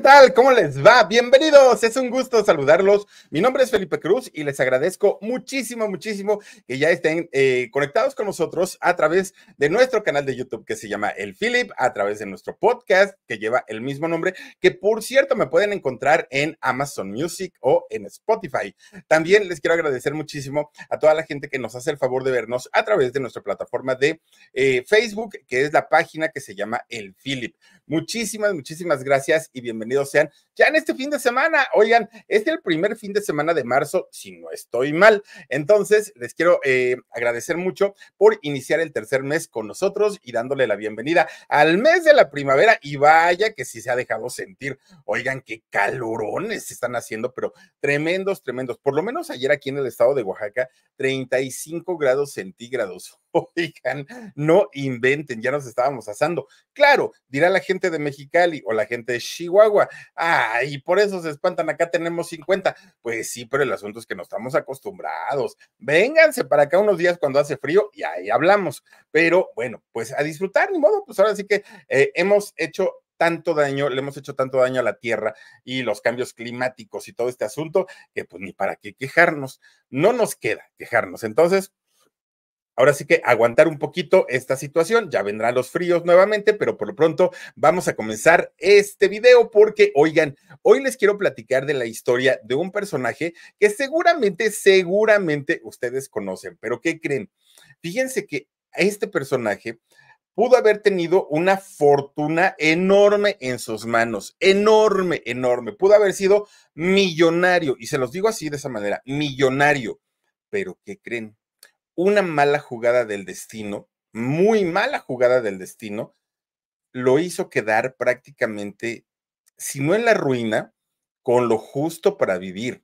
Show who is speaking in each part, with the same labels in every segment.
Speaker 1: ¿qué tal? ¿Cómo les va? Bienvenidos, es un gusto saludarlos. Mi nombre es Felipe Cruz y les agradezco muchísimo, muchísimo que ya estén eh, conectados con nosotros a través de nuestro canal de YouTube que se llama El Philip, a través de nuestro podcast que lleva el mismo nombre, que por cierto me pueden encontrar en Amazon Music o en Spotify. También les quiero agradecer muchísimo a toda la gente que nos hace el favor de vernos a través de nuestra plataforma de eh, Facebook, que es la página que se llama El Philip. Muchísimas, muchísimas gracias y bienvenidos sean ya en este fin de semana. Oigan, este es el primer fin de semana de marzo, si no estoy mal. Entonces, les quiero eh, agradecer mucho por iniciar el tercer mes con nosotros y dándole la bienvenida al mes de la primavera. Y vaya que si se ha dejado sentir. Oigan, qué calorones se están haciendo, pero tremendos, tremendos. Por lo menos ayer aquí en el estado de Oaxaca, 35 grados centígrados. Oigan, no inventen, ya nos estábamos asando. Claro, dirá la gente de Mexicali o la gente de Chihuahua. Ah, Ah, y por eso se espantan, acá tenemos 50. Pues sí, pero el asunto es que no estamos acostumbrados. Vénganse para acá unos días cuando hace frío y ahí hablamos. Pero bueno, pues a disfrutar, ni modo, pues ahora sí que eh, hemos hecho tanto daño, le hemos hecho tanto daño a la Tierra y los cambios climáticos y todo este asunto, que pues ni para qué quejarnos, no nos queda quejarnos. Entonces, ahora sí que aguantar un poquito esta situación. Ya vendrán los fríos nuevamente, pero por lo pronto vamos a comenzar este video porque, oigan, hoy les quiero platicar de la historia de un personaje que seguramente, seguramente ustedes conocen, pero ¿qué creen? Fíjense que este personaje pudo haber tenido una fortuna enorme en sus manos, enorme, enorme, pudo haber sido millonario, y se los digo así de esa manera, millonario, pero ¿qué creen? una mala jugada del destino, muy mala jugada del destino, lo hizo quedar prácticamente, si no en la ruina, con lo justo para vivir.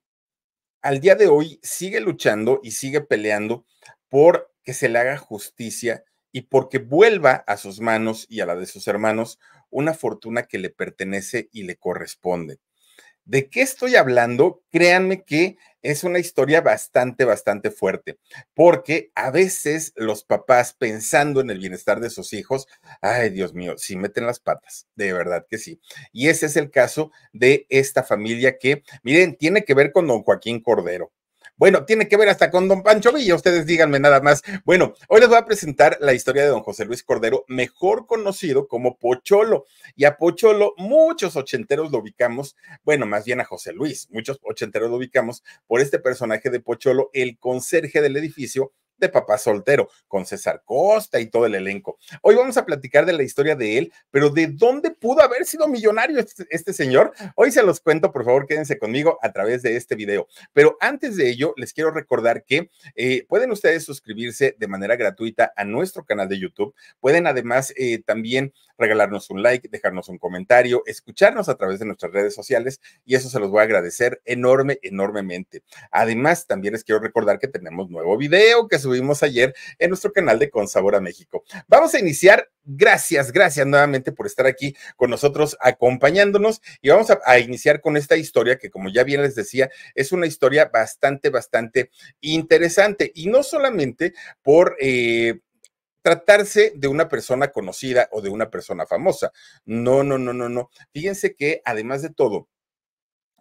Speaker 1: Al día de hoy sigue luchando y sigue peleando por que se le haga justicia y porque vuelva a sus manos y a la de sus hermanos una fortuna que le pertenece y le corresponde. ¿De qué estoy hablando? Créanme que es una historia bastante, bastante fuerte, porque a veces los papás pensando en el bienestar de sus hijos, ay Dios mío, sí meten las patas, de verdad que sí. Y ese es el caso de esta familia que, miren, tiene que ver con don Joaquín Cordero. Bueno, tiene que ver hasta con don Pancho Villa, ustedes díganme nada más. Bueno, hoy les voy a presentar la historia de don José Luis Cordero, mejor conocido como Pocholo. Y a Pocholo muchos ochenteros lo ubicamos, bueno, más bien a José Luis, muchos ochenteros lo ubicamos por este personaje de Pocholo, el conserje del edificio de Papá Soltero, con César Costa y todo el elenco. Hoy vamos a platicar de la historia de él, pero de dónde pudo haber sido millonario este, este señor. Hoy se los cuento, por favor, quédense conmigo a través de este video. Pero antes de ello, les quiero recordar que eh, pueden ustedes suscribirse de manera gratuita a nuestro canal de YouTube. Pueden además eh, también regalarnos un like, dejarnos un comentario, escucharnos a través de nuestras redes sociales y eso se los voy a agradecer enorme, enormemente. Además, también les quiero recordar que tenemos nuevo video que subimos ayer en nuestro canal de Con Sabor a México. Vamos a iniciar. Gracias, gracias nuevamente por estar aquí con nosotros acompañándonos y vamos a, a iniciar con esta historia que como ya bien les decía es una historia bastante, bastante interesante y no solamente por... Eh, tratarse de una persona conocida o de una persona famosa. No, no, no, no, no. Fíjense que además de todo,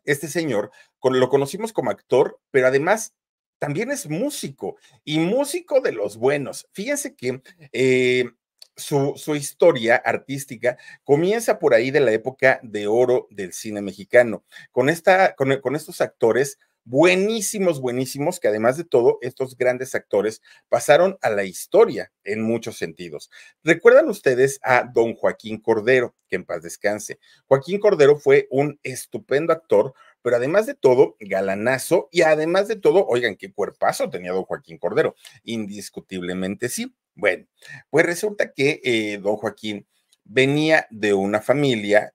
Speaker 1: este señor lo conocimos como actor, pero además también es músico y músico de los buenos. Fíjense que eh, su, historia artística comienza por ahí de la época de oro del cine mexicano, con, esta, con, con estos actores buenísimos, buenísimos, que además de todo, estos grandes actores pasaron a la historia en muchos sentidos. ¿Recuerdan ustedes a don Joaquín Cordero, que en paz descanse? Joaquín Cordero fue un estupendo actor, pero además de todo, galanazo, y además de todo, oigan, qué cuerpazo tenía don Joaquín Cordero, indiscutiblemente sí. Bueno, pues resulta que eh, don Joaquín venía de una familia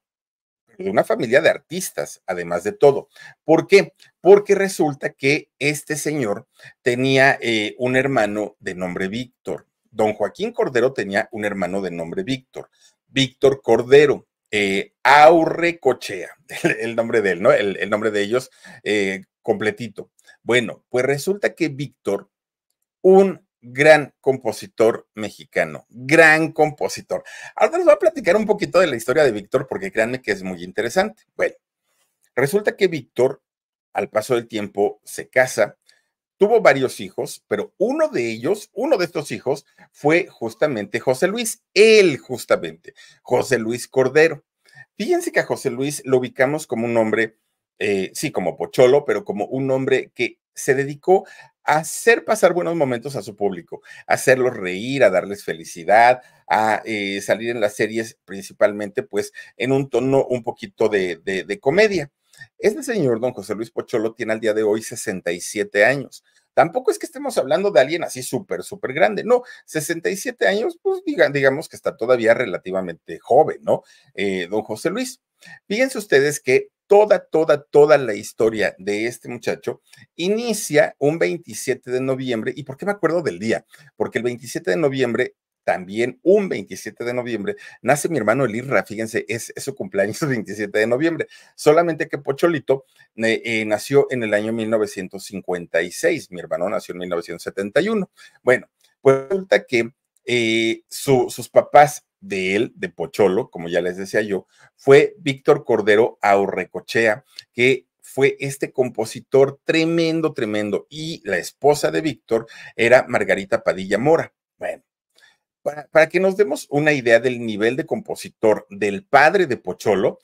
Speaker 1: de una familia de artistas, además de todo. ¿Por qué? Porque resulta que este señor tenía eh, un hermano de nombre Víctor. Don Joaquín Cordero tenía un hermano de nombre Víctor. Víctor Cordero, eh, Cochea, el, nombre de él, ¿no? El, nombre de ellos eh, completito. Bueno, pues resulta que Víctor, un gran compositor mexicano, gran compositor. Ahora les voy a platicar un poquito de la historia de Víctor porque créanme que es muy interesante. Bueno, resulta que Víctor al paso del tiempo se casa, tuvo varios hijos, pero uno de ellos, uno de estos hijos fue justamente José Luis, él justamente, José Luis Cordero. Fíjense que a José Luis lo ubicamos como un hombre, eh, sí, como pocholo, pero como un hombre que se dedicó a hacer pasar buenos momentos a su público, a hacerlos reír, a darles felicidad, a eh, salir en las series principalmente pues en un tono un poquito de, de, comedia. Este señor, don José Luis Pocholo, tiene al día de hoy 67 años. Tampoco es que estemos hablando de alguien así súper, súper grande, no, 67 años, pues digamos que está todavía relativamente joven, ¿no? Eh, don José Luis. Fíjense ustedes que toda, toda, toda la historia de este muchacho inicia un 27 de noviembre. ¿Y por qué me acuerdo del día? Porque el 27 de noviembre también un 27 de noviembre, nace mi hermano Elirra, fíjense, es, su cumpleaños el 27 de noviembre, solamente que Pocholito eh, nació en el año 1956, mi hermano nació en 1971. Bueno, pues resulta que sus papás de él, de Pocholo, como ya les decía yo, fue Víctor Cordero Aurrecochea, que fue este compositor tremendo, tremendo, y la esposa de Víctor era Margarita Padilla Mora. Bueno, para, que nos demos una idea del nivel de compositor del padre de Pocholo,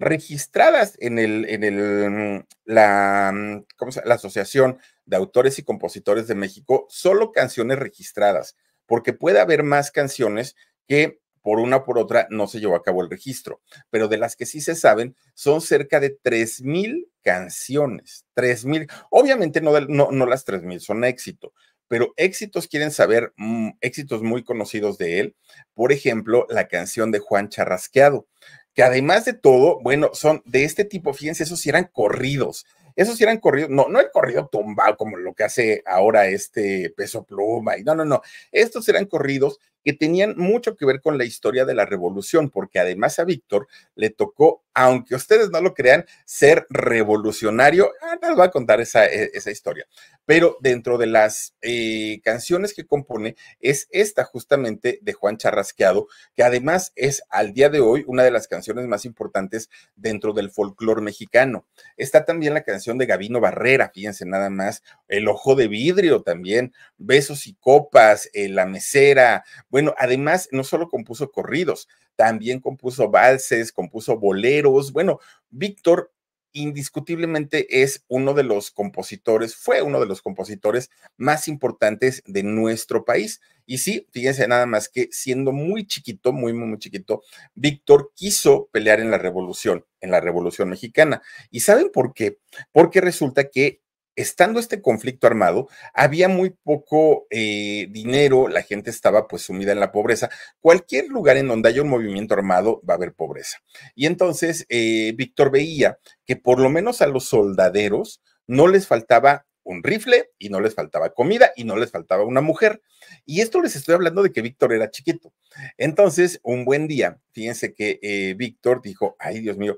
Speaker 1: registradas en, el, en el, mm, la, mm, la Asociación de autores y compositores de México, solo canciones registradas, porque puede haber más canciones que por una o por otra no se llevó a cabo el registro, pero de las que sí se saben son cerca de 3.000 canciones, 3.000, obviamente no, no, no las 3.000 son éxito, pero éxitos quieren saber, mm, éxitos muy conocidos de él, por ejemplo, la canción de Juan Charrasqueado, que además de todo, bueno, son de este tipo, fíjense, esos sí eran corridos, esos eran corridos, no, no el corrido tumbado como lo que hace ahora este peso pluma, y no, no, no. Estos eran corridos que tenían mucho que ver con la historia de la revolución, porque además a Víctor le tocó aunque ustedes no lo crean, ser revolucionario. les ah, va a contar e, esa, historia. Pero dentro de las eh, canciones que compone es esta justamente de Juan Charrasqueado, que además es al día de hoy una de las canciones más importantes dentro del folclore mexicano. Está también la canción de Gabino Barrera, fíjense nada más, El Ojo de Vidrio también, Besos y Copas, eh, La Mesera. Bueno, además no solo compuso corridos, también compuso valses, compuso boleros. Bueno, Víctor indiscutiblemente es uno de los compositores, fue uno de los compositores más importantes de nuestro país. Y sí, fíjense nada más que siendo muy chiquito, muy, muy, muy chiquito, Víctor quiso pelear en la revolución, en la revolución mexicana. ¿Y saben por qué? Porque resulta que estando este conflicto armado, había muy poco eh, dinero, la gente estaba pues sumida en la pobreza. Cualquier lugar en donde haya un movimiento armado va a haber pobreza. Y entonces eh, Víctor veía que por lo menos a los soldaderos no les faltaba un rifle y no les faltaba comida y no les faltaba una mujer. Y esto les estoy hablando de que Víctor era chiquito. Entonces, un buen día, fíjense que eh, Víctor dijo, ay Dios mío,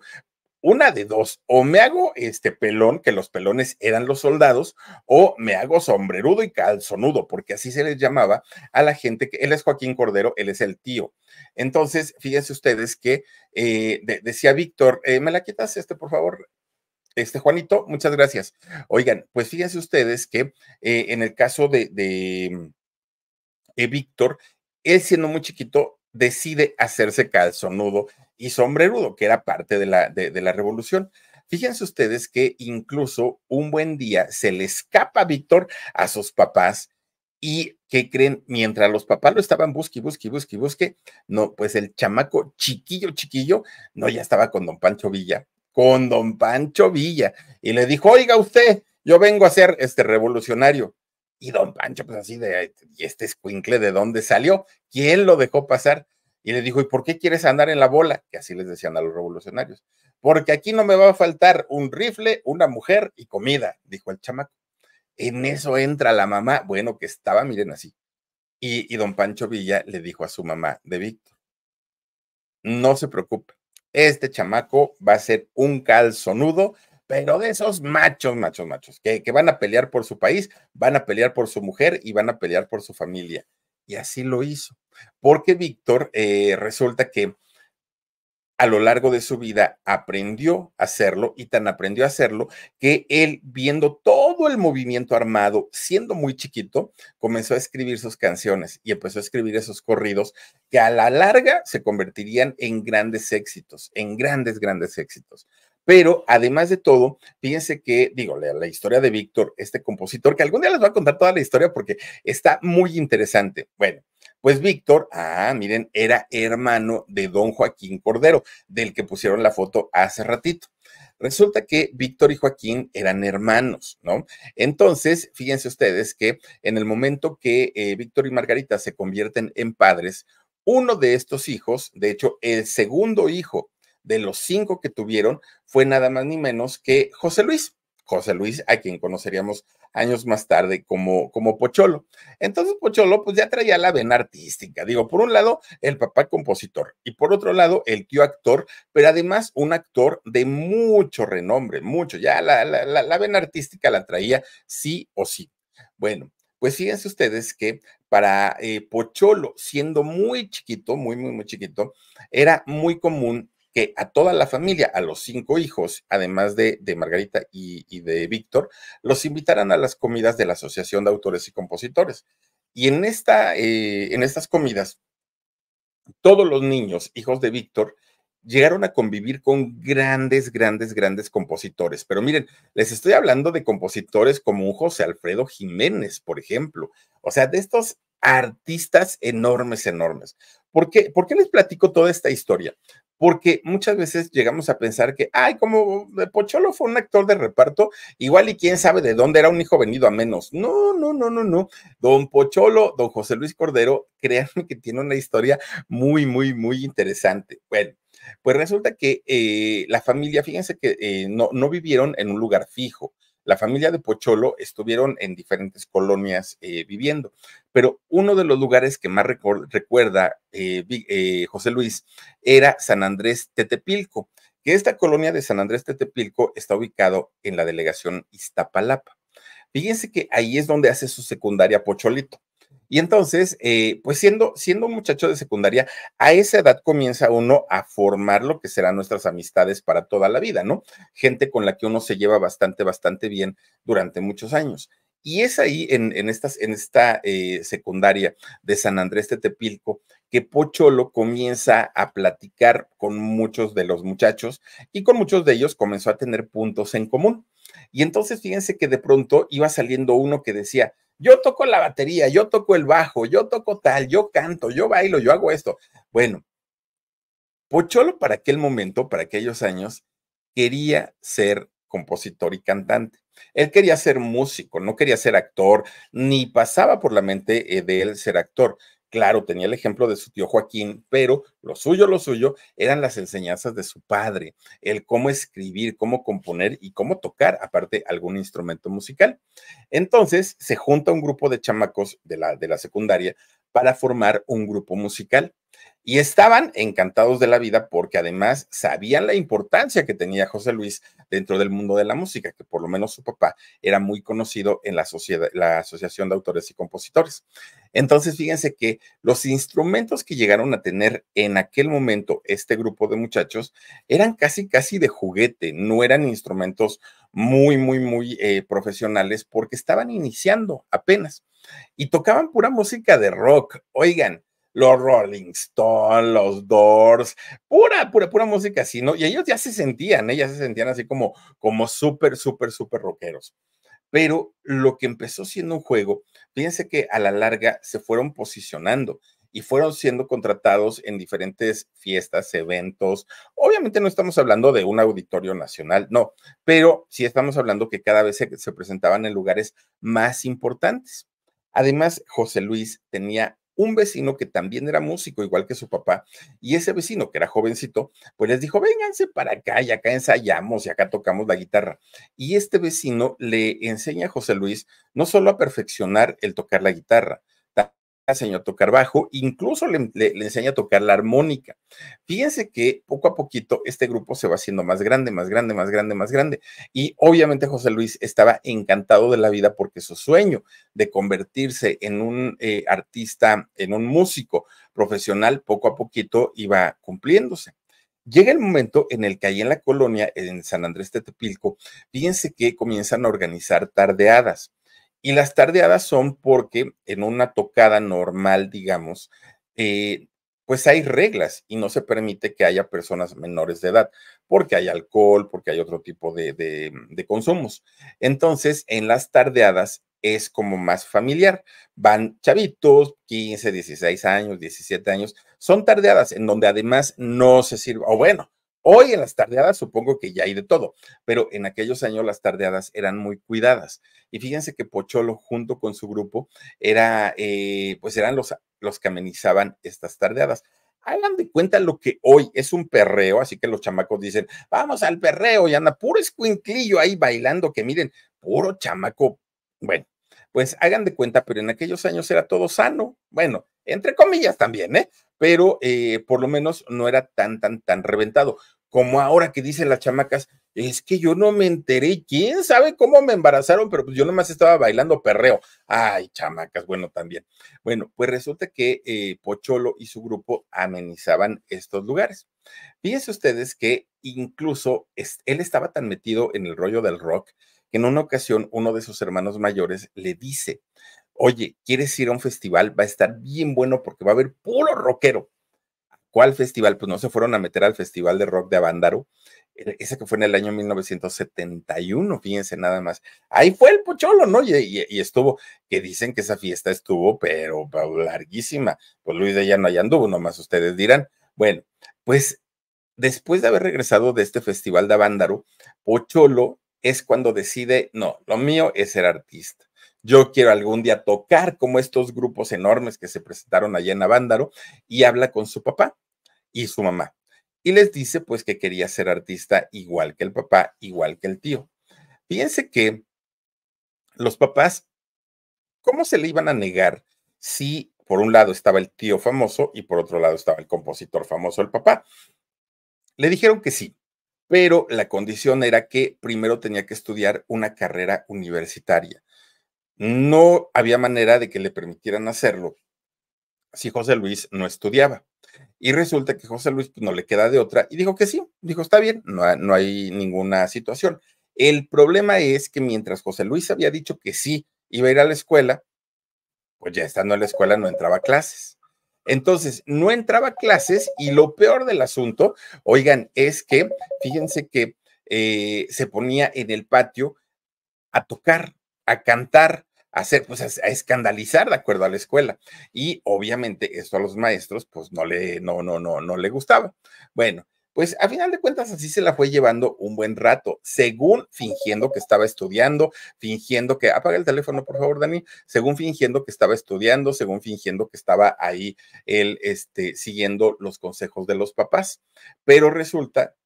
Speaker 1: una de dos, o me hago este pelón, que los pelones eran los soldados, o me hago sombrerudo y calzonudo, porque así se les llamaba a la gente que él es Joaquín Cordero, él es el tío. Entonces, fíjense ustedes que eh, decía Víctor, eh, ¿me la quitas este, por favor? Este Juanito, muchas gracias. Oigan, pues fíjense ustedes que eh, en el caso de, de Víctor, él siendo muy chiquito, decide hacerse calzonudo y sombrerudo, que era parte de la, de, la revolución. Fíjense ustedes que incluso un buen día se le escapa Víctor a sus papás y que creen, mientras los papás lo estaban busque, busque, busque, busque, no, pues el chamaco chiquillo, chiquillo, no, ya estaba con don Pancho Villa, con don Pancho Villa, y le dijo, oiga usted, yo vengo a ser este revolucionario. Y don Pancho, pues así de, ¿y este escuincle de dónde salió? ¿Quién lo dejó pasar? y le dijo, ¿y por qué quieres andar en la bola? Que así les decían a los revolucionarios. Porque aquí no me va a faltar un rifle, una mujer y comida, dijo el chamaco. En eso entra la mamá, bueno, que estaba, miren así. Y, don Pancho Villa le dijo a su mamá de Víctor, no se preocupe, este chamaco va a ser un calzonudo, pero de esos machos, machos, machos, que, que van a pelear por su país, van a pelear por su mujer y van a pelear por su familia y así lo hizo. Porque Víctor eh, resulta que a lo largo de su vida aprendió a hacerlo y tan aprendió a hacerlo que él, viendo todo el movimiento armado, siendo muy chiquito, comenzó a escribir sus canciones y empezó a escribir esos corridos que a la larga se convertirían en grandes éxitos, en grandes, grandes éxitos. Pero además de todo, fíjense que, digo, la, historia de Víctor, este compositor, que algún día les va a contar toda la historia porque está muy interesante. Bueno, pues Víctor, ah, miren, era hermano de don Joaquín Cordero, del que pusieron la foto hace ratito. Resulta que Víctor y Joaquín eran hermanos, ¿no? Entonces, fíjense ustedes que en el momento que eh, Víctor y Margarita se convierten en padres, uno de estos hijos, de hecho, el segundo hijo de los cinco que tuvieron fue nada más ni menos que José Luis. José Luis, a quien conoceríamos años más tarde como, como Pocholo. Entonces Pocholo pues ya traía la vena artística. Digo, por un lado, el papá compositor y por otro lado, el tío actor, pero además un actor de mucho renombre, mucho. Ya la, la, la, vena artística la traía sí o sí. Bueno, pues fíjense ustedes que para eh, Pocholo, siendo muy chiquito, muy, muy, muy chiquito, era muy común que a toda la familia, a los cinco hijos, además de, de Margarita y, de Víctor, los invitaran a las comidas de la Asociación de Autores y Compositores. Y en, esta, eh, en estas comidas, todos los niños, hijos de Víctor, llegaron a convivir con grandes, grandes, grandes compositores. Pero miren, les estoy hablando de compositores como un José Alfredo Jiménez, por ejemplo. O sea, de estos artistas enormes, enormes. ¿Por qué, ¿Por qué les platico toda esta historia? porque muchas veces llegamos a pensar que, ay, como Pocholo fue un actor de reparto, igual y quién sabe de dónde era un hijo venido a menos. No, no, no, no, no. Don Pocholo, don José Luis Cordero, créanme que tiene una historia muy, muy, muy interesante. Bueno. Pues resulta que eh, la familia, fíjense que eh, no, no vivieron en un lugar fijo, la familia de Pocholo estuvieron en diferentes colonias eh, viviendo, pero uno de los lugares que más recuerda eh, eh, José Luis era San Andrés Tetepilco, que esta colonia de San Andrés Tetepilco está ubicado en la delegación Iztapalapa. Fíjense que ahí es donde hace su secundaria Pocholito. Y entonces, eh, pues siendo, siendo un muchacho de secundaria, a esa edad comienza uno a formar lo que serán nuestras amistades para toda la vida, ¿no? Gente con la que uno se lleva bastante, bastante bien durante muchos años. Y es ahí en, esta eh, secundaria de San Andrés de Tepilco que Pocholo comienza a platicar con muchos de los muchachos y con muchos de ellos comenzó a tener puntos en común. Y entonces fíjense que de pronto iba saliendo uno que decía, yo toco la batería, yo toco el bajo, yo toco tal, yo canto, yo bailo, yo hago esto. Bueno, Pocholo para aquel momento, para aquellos años, quería ser compositor y cantante. Él quería ser músico, no quería ser actor, ni pasaba por la mente eh, de él ser actor. Claro, tenía el ejemplo de su tío Joaquín, pero lo suyo, lo suyo eran las enseñanzas de su padre, el cómo escribir, cómo componer y cómo tocar, aparte, algún instrumento musical. Entonces, se junta un grupo de chamacos de la, de la secundaria para formar un grupo musical. Y estaban encantados de la vida porque además sabían la importancia que tenía José Luis dentro del mundo de la música, que por lo menos su papá era muy conocido en la, la Asociación de Autores y Compositores. Entonces, fíjense que los instrumentos que llegaron a tener en aquel momento este grupo de muchachos eran casi, casi de juguete, no eran instrumentos muy, muy, muy eh, profesionales porque estaban iniciando apenas y tocaban pura música de rock. Oigan, los Rolling Stones, los Doors, pura, pura, pura música así, ¿no? Y ellos ya se sentían, ellas ¿eh? se sentían así como, como súper, súper, súper rockeros. Pero lo que empezó siendo un juego, fíjense que a la larga se fueron posicionando y fueron siendo contratados en diferentes fiestas, eventos. Obviamente no estamos hablando de un auditorio nacional, no, pero sí estamos hablando que cada vez se presentaban en lugares más importantes. Además, José Luis tenía un vecino que también era músico, igual que su papá, y ese vecino, que era jovencito, pues les dijo, vénganse para acá y acá ensayamos y acá tocamos la guitarra. Y este vecino le enseña a José Luis no solo a perfeccionar el tocar la guitarra, enseñó a tocar bajo, incluso le, enseña a tocar la armónica. Fíjense que poco a poquito este grupo se va haciendo más grande, más grande, más grande, más grande. Y obviamente José Luis estaba encantado de la vida porque su sueño de convertirse en un eh, artista, en un músico profesional, poco a poquito iba cumpliéndose. Llega el momento en el que ahí en la colonia, en San Andrés Tepilco, fíjense que comienzan a organizar tardeadas y las tardeadas son porque en una tocada normal, digamos, eh, pues hay reglas y no se permite que haya personas menores de edad, porque hay alcohol, porque hay otro tipo de, de, mm, de consumos. Entonces, en las tardeadas es como más familiar. Van chavitos, 15, 16 años, 17 años, son tardeadas en donde además no se sirve, o bueno, Hoy en las tardeadas supongo que ya hay de todo, pero en aquellos años las tardeadas eran muy cuidadas. Y fíjense que Pocholo junto con su grupo era, eh, pues eran los, los que amenizaban estas tardeadas. Hagan de cuenta lo que hoy es un perreo, así que los chamacos dicen, vamos al perreo y anda puro escuinclillo ahí bailando, que miren, puro chamaco. Bueno, pues hagan de cuenta, pero en aquellos años era todo sano. Bueno, entre comillas también, ¿eh? Pero eh, por lo menos no era tan, tan, tan reventado. Como ahora que dicen las chamacas, es que yo no me enteré, quién sabe cómo me embarazaron, pero pues yo nomás estaba bailando perreo. Ay, chamacas, bueno, también. Bueno, pues resulta que eh, Pocholo y su grupo amenizaban estos lugares. Fíjense ustedes que incluso él estaba tan metido en el rollo del rock que en una ocasión uno de sus hermanos mayores le dice, oye, ¿quieres ir a un festival? Va a estar bien bueno porque va a haber puro rockero. ¿Cuál festival? Pues no se fueron a meter al Festival de Rock de Avándaro, e-, ese que fue en el año 1971, fíjense nada más. Ahí fue el pocholo, ¿no? Y, estuvo, que dicen que esa fiesta estuvo, pero larguísima. Pues Luis de Llano ya anduvo, nomás ustedes dirán. Bueno, pues después de haber regresado de este Festival de Avándaro, Pocholo es cuando decide, no, lo mío es ser artista yo quiero algún día tocar como estos grupos enormes que se presentaron allá en Avándaro y habla con su papá y su mamá. Y les dice pues que quería ser artista igual que el papá, igual que el tío. Fíjense que los papás, ¿cómo se le iban a negar si por un lado estaba el tío famoso y por otro lado estaba el compositor famoso, el papá? Le dijeron que sí, pero la condición era que primero tenía que estudiar una carrera universitaria no había manera de que le permitieran hacerlo si José Luis no estudiaba. Y resulta que José Luis pues, no le queda de otra y dijo que sí, dijo, está bien, no, hay ninguna situación. El problema es que mientras José Luis había dicho que sí iba a ir a la escuela, pues ya estando en la escuela no entraba a clases. Entonces, no entraba clases y lo peor del asunto, oigan, es que, fíjense que eh, se ponía en el patio a tocar, a cantar, hacer, pues a, escandalizar de acuerdo a la escuela. Y obviamente esto a los maestros, pues no le, no, no, no, le gustaba. Bueno, pues a final de cuentas así se la fue llevando un buen rato, según fingiendo que estaba estudiando, fingiendo que, apaga el teléfono por favor Dani, según fingiendo que estaba estudiando, según fingiendo que estaba ahí él, este, siguiendo los consejos de los papás, pero resulta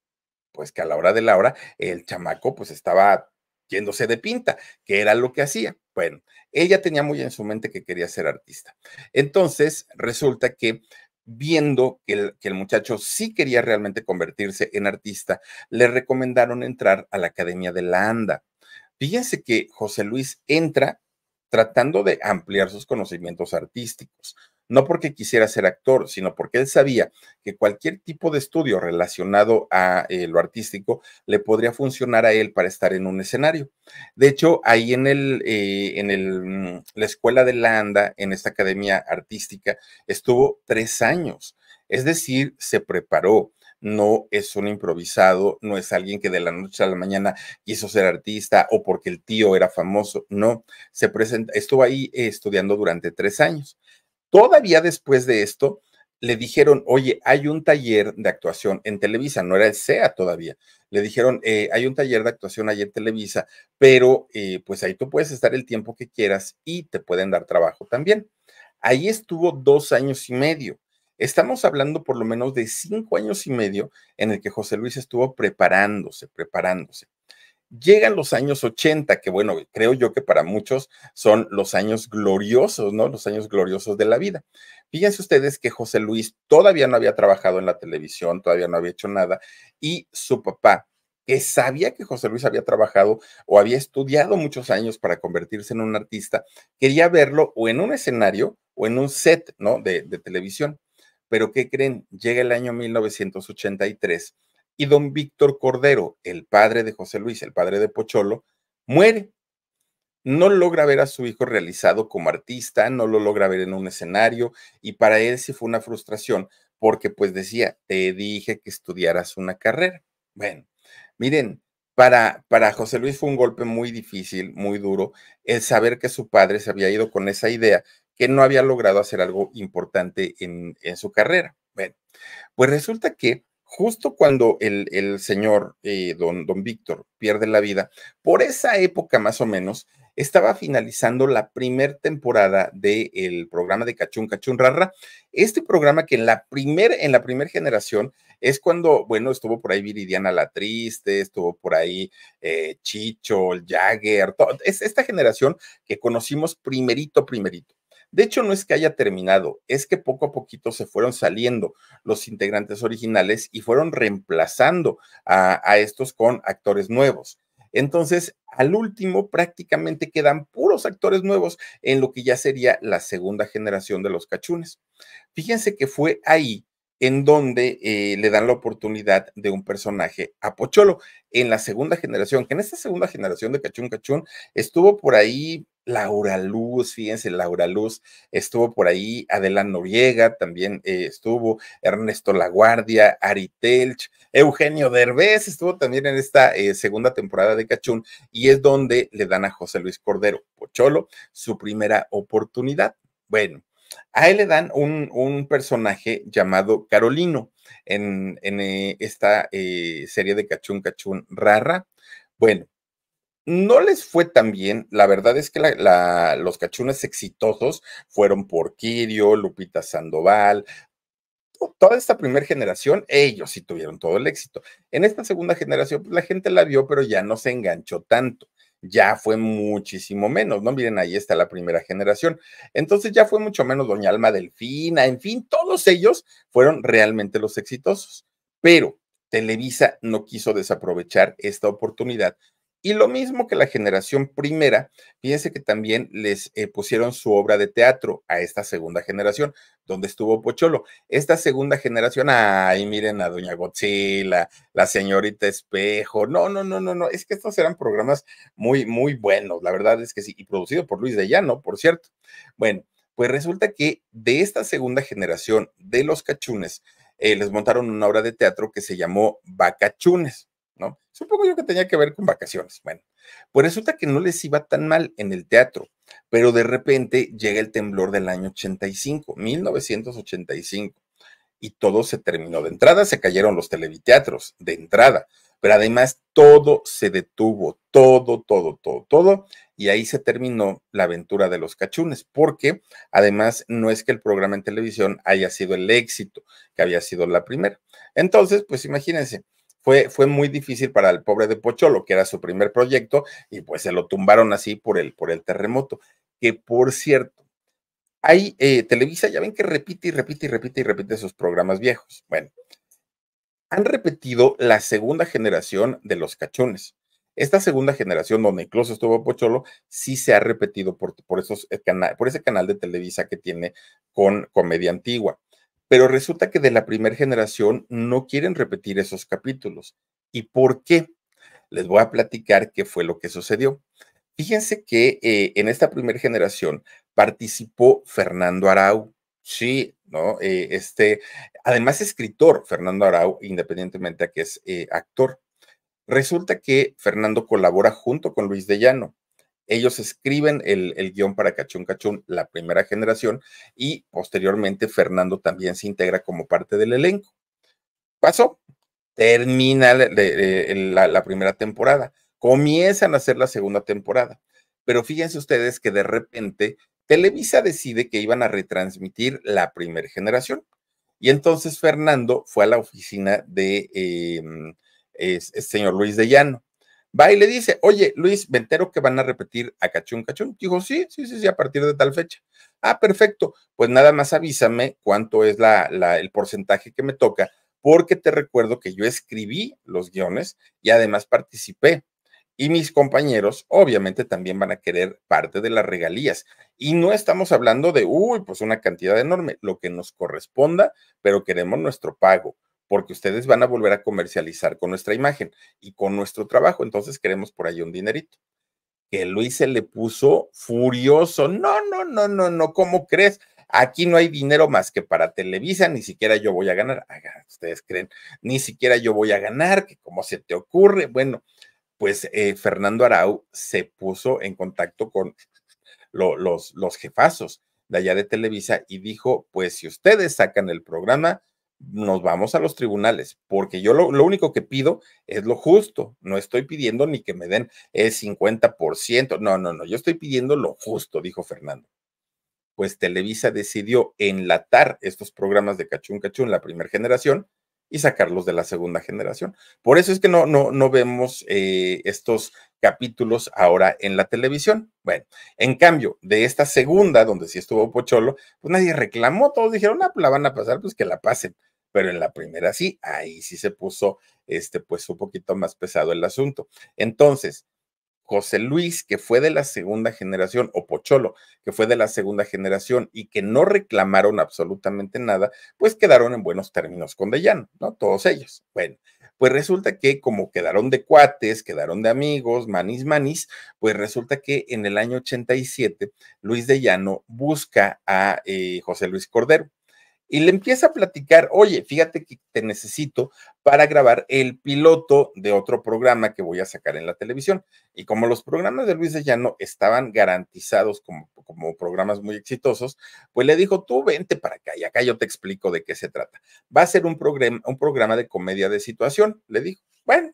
Speaker 1: pues que a la hora de la hora el chamaco pues estaba yéndose de pinta, que era lo que hacía. Bueno, ella tenía muy en su mente que quería ser artista. Entonces, resulta que viendo que el, que el, muchacho sí quería realmente convertirse en artista, le recomendaron entrar a la Academia de la ANDA. Fíjense que José Luis entra tratando de ampliar sus conocimientos artísticos no porque quisiera ser actor, sino porque él sabía que cualquier tipo de estudio relacionado a eh, lo artístico le podría funcionar a él para estar en un escenario. De hecho, ahí en, el, eh, en mm, la escuela de Landa, en esta academia artística, estuvo tres años. Es decir, se preparó, no es un improvisado, no es alguien que de la noche a la mañana quiso ser artista o porque el tío era famoso, no, se estuvo ahí eh, estudiando durante tres años. Todavía después de esto, le dijeron, oye, hay un taller de actuación en Televisa, no era el SEA todavía. Le dijeron, eh, hay un taller de actuación ahí en Televisa, pero eh, pues ahí tú puedes estar el tiempo que quieras y te pueden dar trabajo también. Ahí estuvo dos años y medio. Estamos hablando por lo menos de cinco años y medio en el que José Luis estuvo preparándose, preparándose. Llegan los años 80, que bueno, creo yo que para muchos son los años gloriosos, ¿no? Los años gloriosos de la vida. Fíjense ustedes que José Luis todavía no había trabajado en la televisión, todavía no había hecho nada, y su papá, que sabía que José Luis había trabajado o había estudiado muchos años para convertirse en un artista, quería verlo o en un escenario o en un set, ¿no? De, televisión. Pero ¿qué creen? Llega el año 1983 y don Víctor Cordero, el padre de José Luis, el padre de Pocholo, muere. No logra ver a su hijo realizado como artista, no lo logra ver en un escenario y para él sí fue una frustración porque pues decía, te dije que estudiaras una carrera. Bueno, miren, para, para José Luis fue un golpe muy difícil, muy duro, el saber que su padre se había ido con esa idea, que no había logrado hacer algo importante en, en su carrera. Bueno, pues resulta que justo cuando el, señor eh, don, don Víctor pierde la vida, por esa época más o menos, estaba finalizando la primera temporada del programa de Cachún Cachún Rarra. Este programa que en la primera en la primer generación es cuando, bueno, estuvo por ahí Viridiana la Triste, estuvo por ahí eh, Chicho, Jagger, es esta generación que conocimos primerito, primerito. De hecho, no es que haya terminado, es que poco a poquito se fueron saliendo los integrantes originales y fueron reemplazando a, estos con actores nuevos. Entonces, al último prácticamente quedan puros actores nuevos en lo que ya sería la segunda generación de los cachunes. Fíjense que fue ahí en donde eh, le dan la oportunidad de un personaje a Pocholo en la segunda generación, que en esta segunda generación de Cachún Cachún estuvo por ahí Laura Luz, fíjense, Laura Luz estuvo por ahí, Adela Noriega también eh, estuvo, Ernesto Laguardia, Ari Telch, Eugenio Derbez estuvo también en esta eh, segunda temporada de Cachún y es donde le dan a José Luis Cordero Pocholo su primera oportunidad. Bueno, a él le dan un, un personaje llamado Carolino en, en eh, esta serie de Cachún Cachún Rara. Bueno, no les fue tan bien. La verdad es que los cachunes exitosos fueron Porquirio, Lupita Sandoval. Toda esta primera generación, ellos sí tuvieron todo el éxito. En esta segunda generación, pues la gente la vio, pero ya no se enganchó tanto. Ya fue muchísimo menos, ¿no? Miren, ahí está la primera generación. Entonces ya fue mucho menos Doña Alma Delfina, en fin, todos ellos fueron realmente los exitosos. Pero Televisa no quiso desaprovechar esta oportunidad y lo mismo que la generación primera, fíjense que también les eh, pusieron su obra de teatro a esta segunda generación, donde estuvo Pocholo. Esta segunda generación, ay, miren a Doña Godzilla, la señorita Espejo. No, no, no, no, no. Es que estos eran programas muy, muy buenos, la verdad es que sí, y producido por Luis de Llano, por cierto. Bueno, pues resulta que de esta segunda generación de los cachunes, eh, les montaron una obra de teatro que se llamó Bacachunes. ¿no? Supongo yo que tenía que ver con vacaciones. Bueno, pues resulta que no les iba tan mal en el teatro, pero de repente llega el temblor del año 85, 1985, y todo se terminó. De entrada se cayeron los televiteatros, de entrada, pero además todo se detuvo, todo, todo, todo, todo, y ahí se terminó la aventura de los cachunes, porque además no es que el programa en televisión haya sido el éxito que había sido la primera. Entonces, pues imagínense, fue, muy difícil para el pobre de Pocholo, que era su primer proyecto, y pues se lo tumbaron así por el, por el terremoto. Que por cierto, hay eh, Televisa, ya ven que repite y repite y repite y repite sus programas viejos. Bueno, han repetido la segunda generación de los cachones. Esta segunda generación, donde incluso estuvo Pocholo, sí se ha repetido por, por, esos, eh, por ese canal de Televisa que tiene con comedia antigua. Pero resulta que de la primera generación no quieren repetir esos capítulos. ¿Y por qué? Les voy a platicar qué fue lo que sucedió. Fíjense que eh, en esta primera generación participó Fernando Arau. Sí, ¿no? Eh, este, además escritor, Fernando Arau, independientemente a que es eh, actor. Resulta que Fernando colabora junto con Luis de Llano ellos escriben el, guión para Cachón, Cachún, la primera generación, y posteriormente Fernando también se integra como parte del elenco. Pasó, termina la, primera temporada, comienzan a hacer la segunda temporada, pero fíjense ustedes que de repente Televisa decide que iban a retransmitir la primera generación. Y entonces Fernando fue a la oficina de em, señor Luis de Llano Va y le dice, oye, Luis, me entero que van a repetir a Cachún Cachún. Dijo, sí, sí, sí, sí, a partir de tal fecha. Ah, perfecto. Pues nada más avísame cuánto es la, la, el porcentaje que me toca, porque te recuerdo que yo escribí los guiones y además participé. Y mis compañeros, obviamente, también van a querer parte de las regalías. Y no estamos hablando de, uy, pues una cantidad enorme, lo que nos corresponda, pero queremos nuestro pago porque ustedes van a volver a comercializar con nuestra imagen y con nuestro trabajo, entonces queremos por ahí un dinerito. Que Luis se le puso furioso, no, no, no, no, no, ¿cómo crees? Aquí no hay dinero más que para Televisa, ni siquiera yo voy a ganar. ustedes creen, ni siquiera yo voy a ganar, que cómo se te ocurre. Bueno, pues eh, Fernando Arau se puso en contacto con los, los jefazos de allá de Televisa y dijo, pues si ustedes sacan el programa, nos vamos a los tribunales, porque yo lo, único que pido es lo justo, no estoy pidiendo ni que me den el 50%, no, no, no, yo estoy pidiendo lo justo, dijo Fernando. Pues Televisa decidió enlatar estos programas de Cachún Cachún, la primera generación, y sacarlos de la segunda generación. Por eso es que no, no, no vemos eh, estos capítulos ahora en la televisión. Bueno, en cambio, de esta segunda, donde sí estuvo Pocholo, pues nadie reclamó, todos dijeron, ah, pues la van a pasar, pues que la pasen. Pero en la primera sí, ahí sí se puso, este, pues un poquito más pesado el asunto. Entonces, José Luis, que fue de la segunda generación, o Pocholo, que fue de la segunda generación y que no reclamaron absolutamente nada, pues quedaron en buenos términos con Deyano, ¿no? Todos ellos. Bueno, pues resulta que como quedaron de cuates, quedaron de amigos, manis, manis, pues resulta que en el año 87 Luis de Llano busca a eh, José Luis Cordero y le empieza a platicar, oye, fíjate que te necesito para grabar el piloto de otro programa que voy a sacar en la televisión. Y como los programas de Luis de Llano estaban garantizados como, como programas muy exitosos, pues le dijo, tú vente para acá y acá yo te explico de qué se trata. Va a ser un, programa, un programa de comedia de situación, le dijo. Bueno,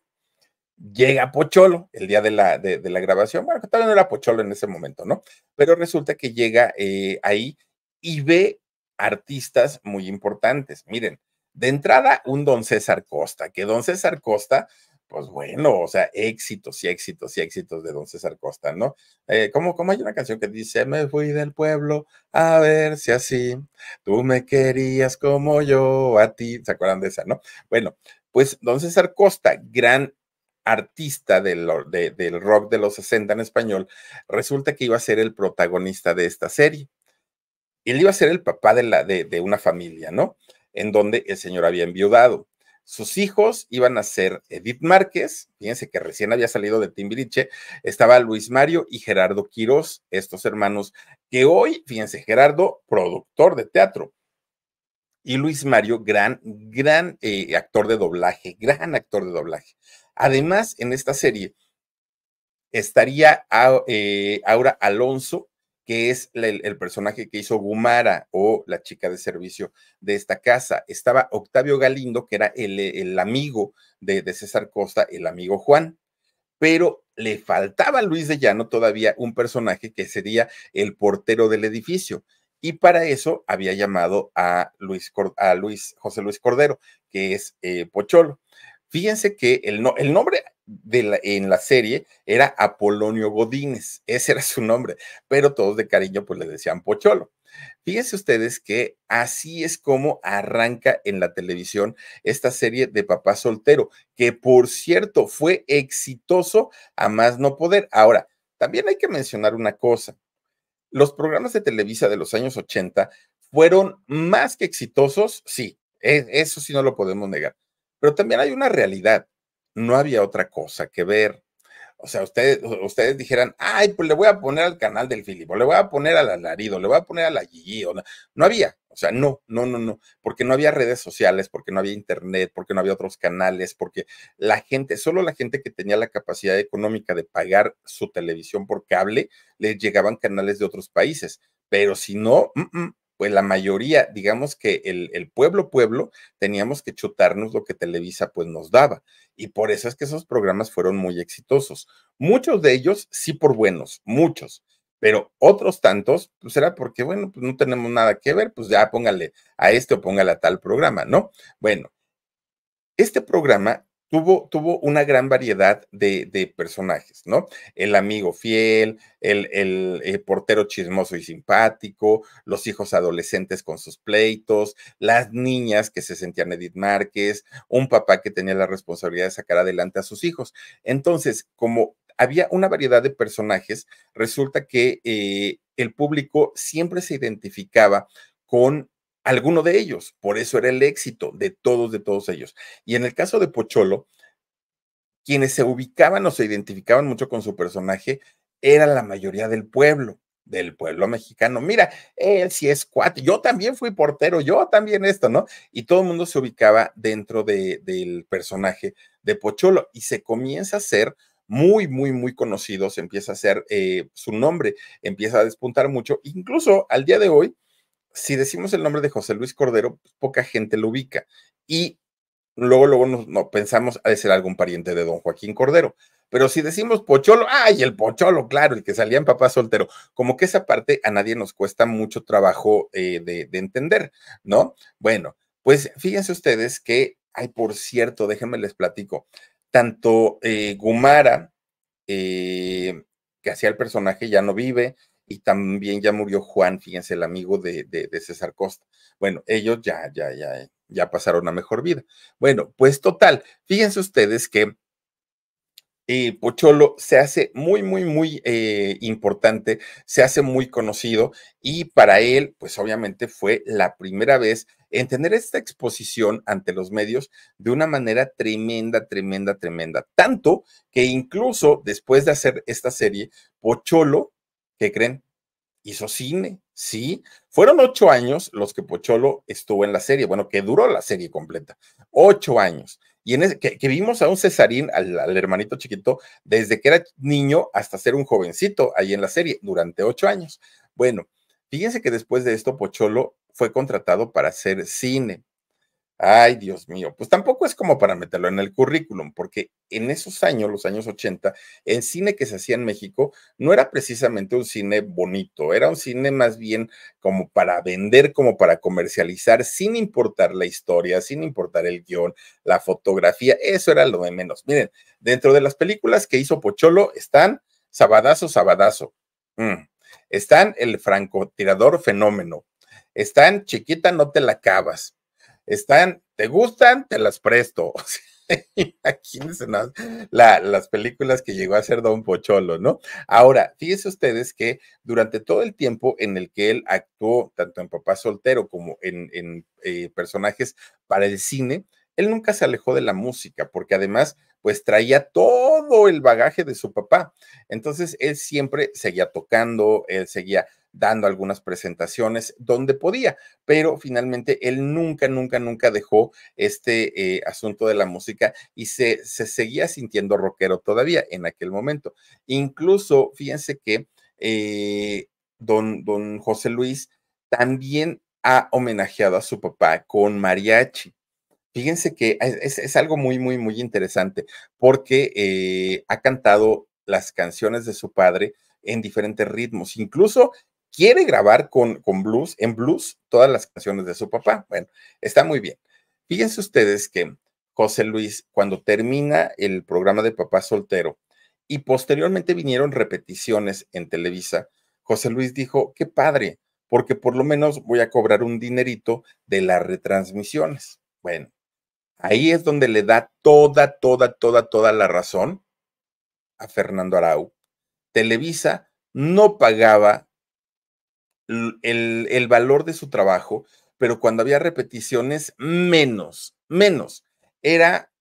Speaker 1: llega Pocholo el día de la, de, la grabación. Bueno, que todavía no era Pocholo en ese momento, ¿no? Pero resulta que llega eh, ahí y ve artistas muy importantes. Miren, de entrada, un don César Costa, que don César Costa, pues bueno, o sea, éxitos y éxitos y éxitos de don César Costa, ¿no? Eh, como, como hay una canción que dice, me fui del pueblo a ver si así, tú me querías como yo a ti, ¿se acuerdan de esa, no? Bueno, pues don César Costa, gran artista del, del rock de los 60 en español, resulta que iba a ser el protagonista de esta serie. Él iba a ser el papá de, la, de, una familia, ¿no? En donde el señor había enviudado. Sus hijos iban a ser Edith Márquez, fíjense que recién había salido de Timbiriche, estaba Luis Mario y Gerardo Quirós, estos hermanos, que hoy, fíjense, Gerardo, productor de teatro, y Luis Mario, gran, gran eh, actor de doblaje, gran actor de doblaje. Además, en esta serie estaría ah, eh, Aura Alonso, que es el, personaje que hizo Gumara o la chica de servicio de esta casa. Estaba Octavio Galindo, que era el, amigo de, de, César Costa, el amigo Juan, pero le faltaba a Luis de Llano todavía un personaje que sería el portero del edificio. Y para eso había llamado a Luis, a Luis José Luis Cordero, que es eh, Pocholo. Fíjense que el, no, el nombre en la serie era Apolonio Godínez, ese era su nombre, pero todos de cariño pues le decían Pocholo. Fíjense ustedes que así es como arranca en la televisión esta serie de Papá Soltero, que por cierto fue exitoso a más no poder. Ahora, también hay que mencionar una cosa. Los programas de Televisa de los años 80 fueron más que exitosos, sí, e, eso sí no lo podemos negar, pero también hay una realidad no había otra cosa que ver. O sea, ustedes, ustedes dijeran, ay, pues le voy a poner al canal del Filipo, le voy a poner al alarido, le voy a poner a la Gigi. O no, no había, o sea, no, no, no, no, porque no había redes sociales, porque no había internet, porque no había otros canales, porque la gente, solo la gente que tenía la capacidad económica de pagar su televisión por cable, les llegaban canales de otros países. Pero si no, mm, mm, pues la mayoría, digamos que el, pueblo pueblo, teníamos que chutarnos lo que Televisa pues nos daba. Y por eso es que esos programas fueron muy exitosos. Muchos de ellos sí por buenos, muchos, pero otros tantos, pues era porque, bueno, pues no tenemos nada que ver, pues ya póngale a este o póngale a tal programa, ¿no? Bueno, este programa tuvo, una gran variedad de, personajes, ¿no? El amigo fiel, el, eh, portero chismoso y simpático, los hijos adolescentes con sus pleitos, las niñas que se sentían Edith Márquez, un papá que tenía la responsabilidad de sacar adelante a sus hijos. Entonces, como había una variedad de personajes, resulta que eh, el público siempre se identificaba con alguno de ellos. Por eso era el éxito de todos, de todos ellos. Y en el caso de Pocholo, quienes se ubicaban o se identificaban mucho con su personaje era la mayoría del pueblo, del pueblo mexicano. Mira, él sí es cuate, yo también fui portero, yo también esto, ¿no? Y todo el mundo se ubicaba dentro del personaje de Pocholo y se comienza a ser muy, muy, muy conocido, se empieza a ser eh, su nombre, empieza a despuntar mucho, incluso al día de hoy si decimos el nombre de José Luis Cordero, pues, poca gente lo ubica. Y luego, luego no, pensamos, a de ser algún pariente de don Joaquín Cordero. Pero si decimos Pocholo, ¡ay, el Pocholo, claro, el que salía en papá soltero! Como que esa parte a nadie nos cuesta mucho trabajo eh, de, entender, ¿no? Bueno, pues fíjense ustedes que, ay, por cierto, déjenme les platico, tanto eh, Gumara, eh, que hacía el personaje, ya no vive, y también ya murió Juan, fíjense, el amigo de, César Costa. Bueno, ellos ya, ya, ya, ya pasaron a mejor vida. Bueno, pues total, fíjense ustedes que eh, Pocholo se hace muy, muy, muy eh, importante, se hace muy conocido y para él, pues obviamente fue la primera vez en tener esta exposición ante los medios de una manera tremenda, tremenda, tremenda. Tanto que incluso después de hacer esta serie, Pocholo ¿qué creen? Hizo cine, sí. Fueron ocho años los que Pocholo estuvo en la serie, bueno, que duró la serie completa, ocho años. Y en que, vimos a un Cesarín, al, al, hermanito chiquito, desde que era niño hasta ser un jovencito ahí en la serie, durante ocho años. Bueno, fíjense que después de esto, Pocholo fue contratado para hacer cine. Ay, Dios mío, pues tampoco es como para meterlo en el currículum, porque en esos años, los años 80, el cine que se hacía en México no era precisamente un cine bonito, era un cine más bien como para vender, como para comercializar, sin importar la historia, sin importar el guión, la fotografía, eso era lo de menos. Miren, dentro de las películas que hizo Pocholo están Sabadazo, Sabadazo, mm, están El francotirador fenómeno, están Chiquita, no te la acabas están, ¿te gustan? Te las presto. Aquí las películas que llegó a ser Don Pocholo, ¿no? Ahora, fíjense ustedes que durante todo el tiempo en el que él actuó, tanto en Papá Soltero como en, eh, personajes para el cine, él nunca se alejó de la música, porque además, pues traía todo el bagaje de su papá. Entonces, él siempre seguía tocando, él seguía dando algunas presentaciones donde podía, pero finalmente él nunca, nunca, nunca dejó este eh, asunto de la música y se, se seguía sintiendo rockero todavía en aquel momento. Incluso, fíjense que eh, don, don José Luis también ha homenajeado a su papá con mariachi. Fíjense que es, algo muy, muy, muy interesante porque eh, ha cantado las canciones de su padre en diferentes ritmos. Incluso quiere grabar con, con blues, en blues, todas las canciones de su papá. Bueno, está muy bien. Fíjense ustedes que José Luis, cuando termina el programa de Papá Soltero y posteriormente vinieron repeticiones en Televisa, José Luis dijo, qué padre, porque por lo menos voy a cobrar un dinerito de las retransmisiones. Bueno, ahí es donde le da toda, toda, toda, toda la razón a Fernando Arau. Televisa no pagaba el, valor de su trabajo, pero cuando había repeticiones, menos, menos. Era,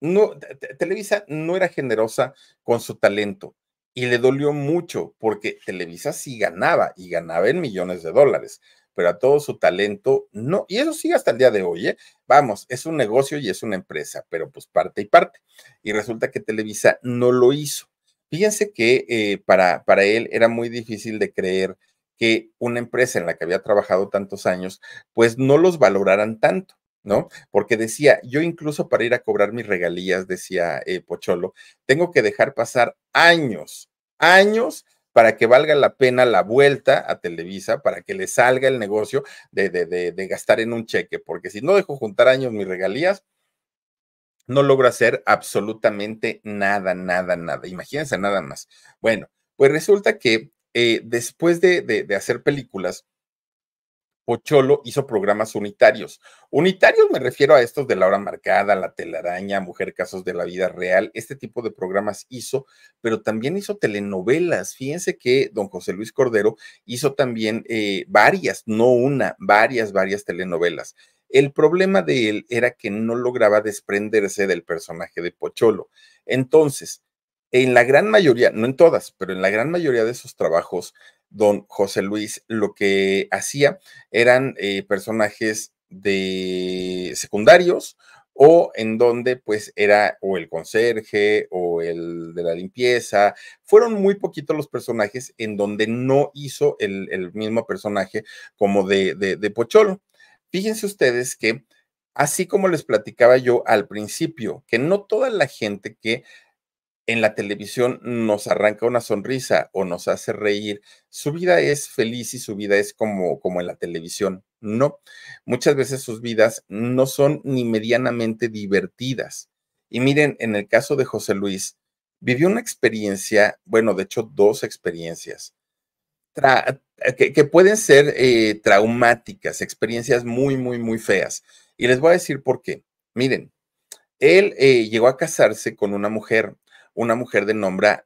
Speaker 1: no, Televisa no era generosa con su talento y le dolió mucho porque Televisa sí ganaba y ganaba en millones de dólares, pero a todo su talento no. Y eso sigue hasta el día de hoy. ¿eh? Vamos, es un negocio y es una empresa, pero pues parte y parte. Y resulta que Televisa no lo hizo. Fíjense que eh, para, para él era muy difícil de creer que una empresa en la que había trabajado tantos años, pues no los valoraran tanto. ¿No? Porque decía, yo incluso para ir a cobrar mis regalías, decía eh, Pocholo, tengo que dejar pasar años, años para que valga la pena la vuelta a Televisa, para que le salga el negocio de, de, gastar en un cheque, porque si no dejo juntar años mis regalías, no logro hacer absolutamente nada, nada, nada. Imagínense nada más. Bueno, pues resulta que eh, después de, hacer películas, Pocholo hizo programas unitarios. Unitarios me refiero a estos de La Hora Marcada, La Telaraña, Mujer Casos de la Vida Real. Este tipo de programas hizo, pero también hizo telenovelas. Fíjense que don José Luis Cordero hizo también eh, varias, no una, varias, varias telenovelas. El problema de él era que no lograba desprenderse del personaje de Pocholo. Entonces, en la gran mayoría, no en todas, pero en la gran mayoría de esos trabajos, don José Luis lo que hacía eran eh, personajes de secundarios o en donde pues era o el conserje o el de la limpieza. Fueron muy poquitos los personajes en donde no hizo el, mismo personaje como de, de, de Pocholo. Fíjense ustedes que, así como les platicaba yo al principio, que no toda la gente que en la televisión nos arranca una sonrisa o nos hace reír. Su vida es feliz y su vida es como, como en la televisión. No, muchas veces sus vidas no son ni medianamente divertidas. Y miren, en el caso de José Luis, vivió una experiencia, bueno, de hecho dos experiencias, que, pueden ser eh, traumáticas, experiencias muy, muy, muy feas. Y les voy a decir por qué. Miren, él eh, llegó a casarse con una mujer, una mujer de,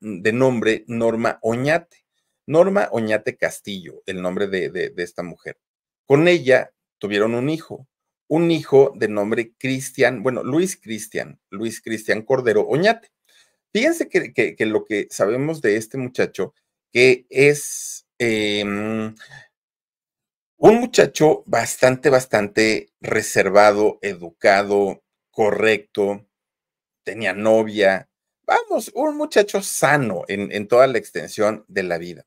Speaker 1: de nombre Norma Oñate. Norma Oñate Castillo, el nombre de, esta mujer. Con ella tuvieron un hijo, un hijo de nombre Cristian, bueno, Luis Cristian, Luis Cristian Cordero Oñate. Fíjense que, lo que sabemos de este muchacho, que es em, un muchacho bastante, bastante reservado, educado, correcto, tenía novia, vamos, un muchacho sano en, toda la extensión de la vida.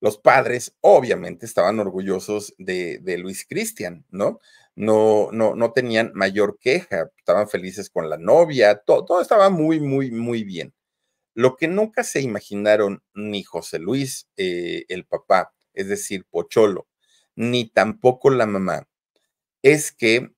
Speaker 1: Los padres obviamente estaban orgullosos de, Luis Cristian, ¿no? No, no, no tenían mayor queja, estaban felices con la novia, todo, estaba muy, muy, muy bien. Lo que nunca se imaginaron ni José Luis, eh, el papá, es decir, Pocholo, ni tampoco la mamá, es que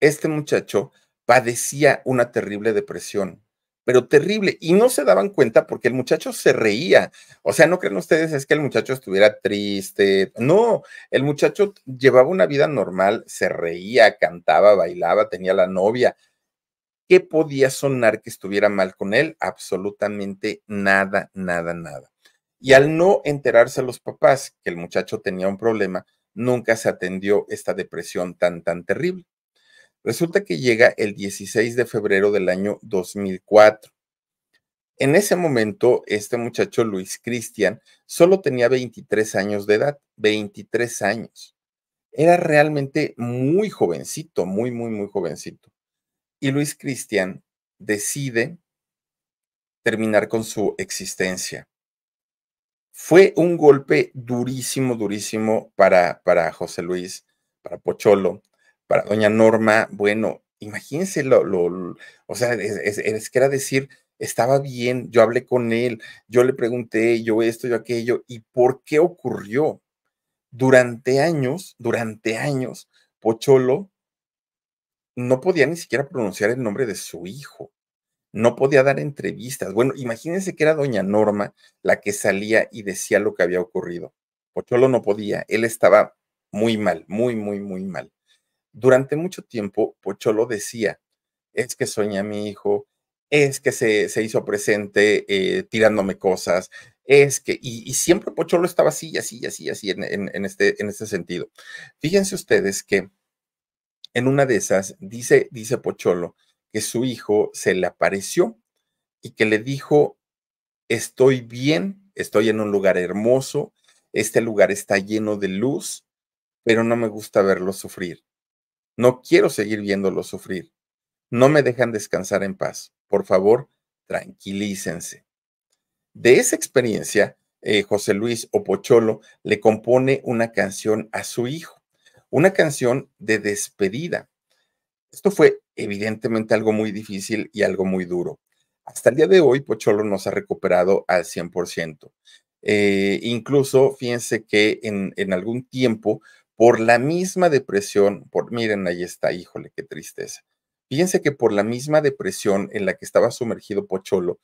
Speaker 1: este muchacho padecía una terrible depresión pero terrible. Y no se daban cuenta porque el muchacho se reía. O sea, no creen ustedes es que el muchacho estuviera triste. No, el muchacho llevaba una vida normal, se reía, cantaba, bailaba, tenía la novia. ¿Qué podía sonar que estuviera mal con él? Absolutamente nada, nada, nada. Y al no enterarse los papás que el muchacho tenía un problema, nunca se atendió esta depresión tan, tan terrible. Resulta que llega el 16 de febrero del año 2004. En ese momento, este muchacho Luis Cristian solo tenía 23 años de edad, 23 años. Era realmente muy jovencito, muy, muy, muy jovencito. Y Luis Cristian decide terminar con su existencia. Fue un golpe durísimo, durísimo para, para José Luis, para Pocholo, para doña Norma, bueno, imagínense lo, o sea, es, es, que era decir, estaba bien, yo hablé con él, yo le pregunté, yo esto, yo aquello, y por qué ocurrió. Durante años, durante años, Pocholo no podía ni siquiera pronunciar el nombre de su hijo, no podía dar entrevistas. Bueno, imagínense que era doña Norma la que salía y decía lo que había ocurrido. Pocholo no podía, él estaba muy mal, muy, muy, muy mal. Durante mucho tiempo, Pocholo decía, es que soñé a mi hijo, es que se, se hizo presente eh, tirándome cosas, es que, y, siempre Pocholo estaba así, así, así, así, en, este, en este sentido. Fíjense ustedes que en una de esas dice, dice Pocholo que su hijo se le apareció y que le dijo, estoy bien, estoy en un lugar hermoso, este lugar está lleno de luz, pero no me gusta verlo sufrir. No quiero seguir viéndolo sufrir. No me dejan descansar en paz. Por favor, tranquilícense. De esa experiencia, eh, José Luis Opocholo le compone una canción a su hijo, una canción de despedida. Esto fue evidentemente algo muy difícil y algo muy duro. Hasta el día de hoy, Pocholo nos ha recuperado al 100%. Eh, incluso, fíjense que en algún tiempo por la misma depresión, por, miren, ahí está, híjole, qué tristeza. Piense que por la misma depresión en la que estaba sumergido Pocholo,